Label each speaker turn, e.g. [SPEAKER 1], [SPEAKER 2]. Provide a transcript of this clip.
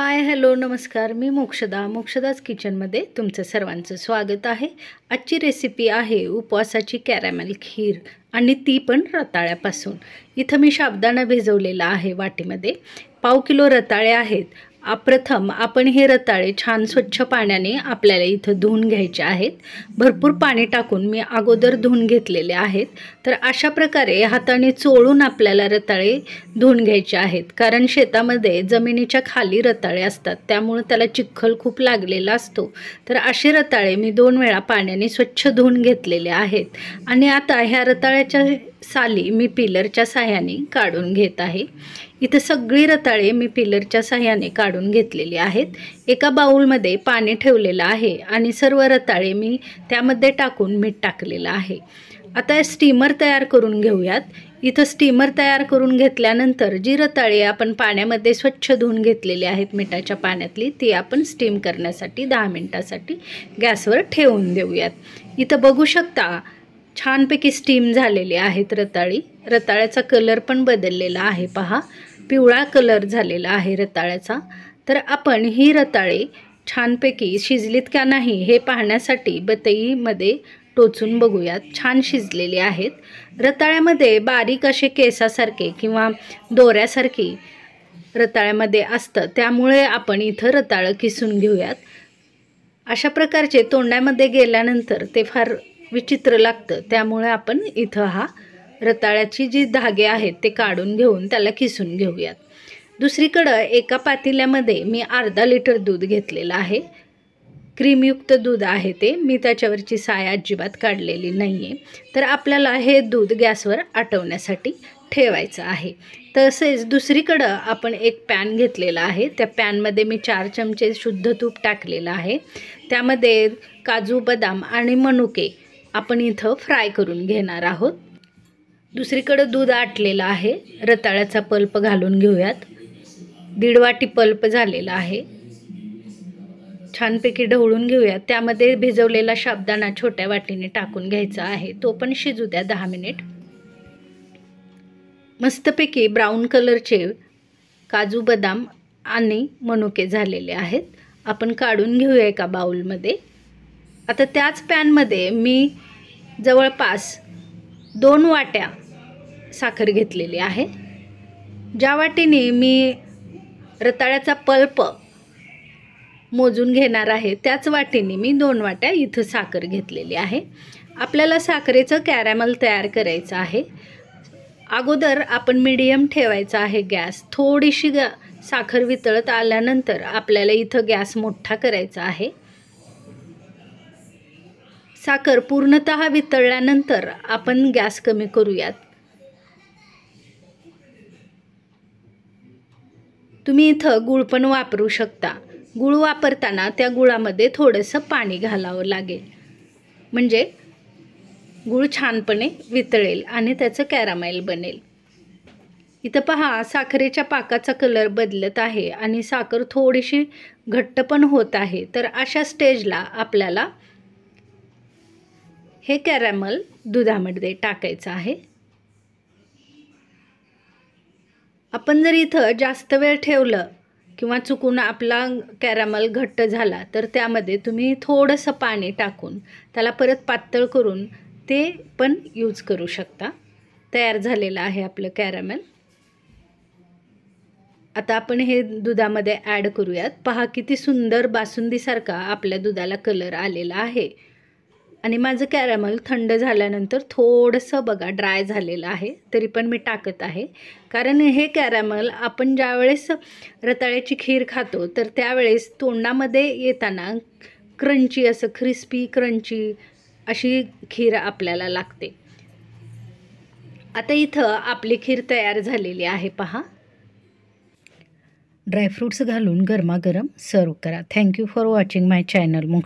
[SPEAKER 1] hi hello नमस्कार मी मोक्षदा मोक्षदाच किचनमध्ये तुमचं सर्वांचं स्वागत आहे आजची रेसिपी आहे उपवासाची कॅरॅमेल खीर आणि ती पण रताळ्यापासून इथं मी शाबदाणा भिजवलेला आहे वाटीमध्ये पाव किलो रताळे आहेत प्रथम आपण हे रताळे छान स्वच्छ पाण्याने आपल्याला इथं धुवून घ्यायचे आहेत भरपूर पाणी टाकून मी अगोदर धुवून घेतलेले आहेत तर अशा प्रकारे हाताने चोळून आपल्याला रताळे धुवून घ्यायचे आहेत कारण शेतामध्ये जमिनीच्या खाली रताळे असतात त्यामुळं त्याला चिखल खूप लागलेला असतो तर असे रताळे मी दोन वेळा पाण्याने स्वच्छ धुवून घेतलेले आहेत आणि आता ह्या रताळ्याच्या साली मी पिलरच्या साह्याने काढून घेत आहे इथं सगळी रताळे मी पिलरच्या साह्याने काढून घेतलेली आहेत एका बाऊलमध्ये पाणी ठेवलेलं आहे आणि सर्व रताळे मी त्यामध्ये टाकून मीठ टाकलेलं आहे आता स्टीमर तयार करून घेऊयात इथं स्टीमर तयार करून घेतल्यानंतर जी रताळे आपण पाण्यामध्ये स्वच्छ धुवून घेतलेली आहेत मिठाच्या पाण्यातली ती आपण स्टीम करण्यासाठी दहा मिनटासाठी गॅसवर ठेवून देऊयात इथं बघू शकता छानपैकी स्टीम झालेली आहेत रताळी रताळ्याचा कलर पण बदललेला आहे पहा पिवळा कलर झालेला आहे रताळ्याचा तर आपण ही रताळे छानपैकी शिजलीत का नाही हे पाहण्यासाठी बतईमध्ये टोचून बघूयात छान शिजलेली आहेत रताळ्यामध्ये बारीक असे केसासारखे किंवा दोऱ्यासारखी रताळ्यामध्ये असतं त्यामुळे आपण इथं रताळं किसून घेऊयात अशा प्रकारचे तोंडामध्ये गेल्यानंतर ते फार विचित्र लागतं त्यामुळे आपण इथं हा रताळ्याची जी धागे आहेत ते काढून घेऊन त्याला किसून घेऊयात दुसरीकडं एका पातेल्यामध्ये मी अर्धा लिटर दूध घेतलेलं आहे क्रीमयुक्त दूध आहे ते मी त्याच्यावरची साय अजिबात काढलेली नाही आहे तर आपल्याला हे दूध गॅसवर आटवण्यासाठी ठेवायचं आहे तसेच दुसरीकडं आपण एक पॅन घेतलेला आहे त्या पॅनमध्ये मी चार चमचे शुद्ध तूप टाकलेलं आहे त्यामध्ये काजू बदाम आणि मनुके आपण इथं फ्राय करून घेणार आहोत दुसरीकडं दूध आटलेलं आहे रताळ्याचा पल्प घालून घेऊयात दीड वाटी पल्प झालेला आहे छानपैकी ढवळून घेऊयात त्यामध्ये भिजवलेला शाबदाना छोट्या वाटीने टाकून घ्यायचा आहे तो पण शिजू द्या दहा मिनिट मस्तपैकी ब्राऊन कलरचे काजू बदाम आणि मनुके झालेले आहेत आपण काढून घेऊया एका बाऊलमध्ये आता त्याच पॅनमध्ये मी जवळपास दोन वाट्या साखर घेतलेली आहे ज्या वाटीने मी रताळ्याचा पल्प मोजून घेणार आहे त्याच वाटीने मी दोन वाट्या इथं साखर घेतलेली आहे आपल्याला साखरेचं कॅरॅमल तयार करायचं आहे अगोदर आपण मीडियम ठेवायचा आहे गॅस थोडीशी ग साखर वितळत आल्यानंतर आपल्याला इथं गॅस मोठा करायचा आहे साखर पूर्णत वितळल्यानंतर आपण गॅस कमी करूयात तुम्ही इथं गूळ पण वापरू शकता गुळ वापरताना त्या गुळामध्ये थोडंसं पाणी घालावं लागेल म्हणजे गूळ छानपणे वितळेल आणि त्याचं कॅरामाईल बनेल इथं पहा साखरेच्या पाकाचा कलर बदलत आहे आणि साखर थोडीशी घट्ट पण होत आहे तर अशा स्टेजला आपल्याला हे कॅरॅमल दुधामध्ये टाकायचं आहे आपण जर इथं जास्त वेळ ठेवलं किंवा चुकून आपला कॅरॅमल घट्ट झाला तर त्यामध्ये तुम्ही थोडंसं पाणी टाकून त्याला परत पातळ करून ते पण यूज करू शकता तयार झालेलं आहे आपलं कॅरॅमल आता आपण हे दुधामध्ये ॲड करूयात पहा किती सुंदर बासुंदीसारखा आपल्या दुधाला कलर आलेला आहे आणि माझं कॅरॅमल थंड झाल्यानंतर थोडंसं बघा ड्राय झालेलं आहे तरी पण मी टाकत आहे कारण हे कॅरॅमल आपण ज्यावेळेस रताळ्याची खीर खातो तर त्यावेळेस तोंडामध्ये येताना क्रंची असं क्रिस्पी क्रंची अशी खीर आपल्याला लागते आता इथं आपली खीर तयार झालेली आहे पहा ड्रायफ्रूट्स घालून गरमागरम सर्व करा thank you for watching my channel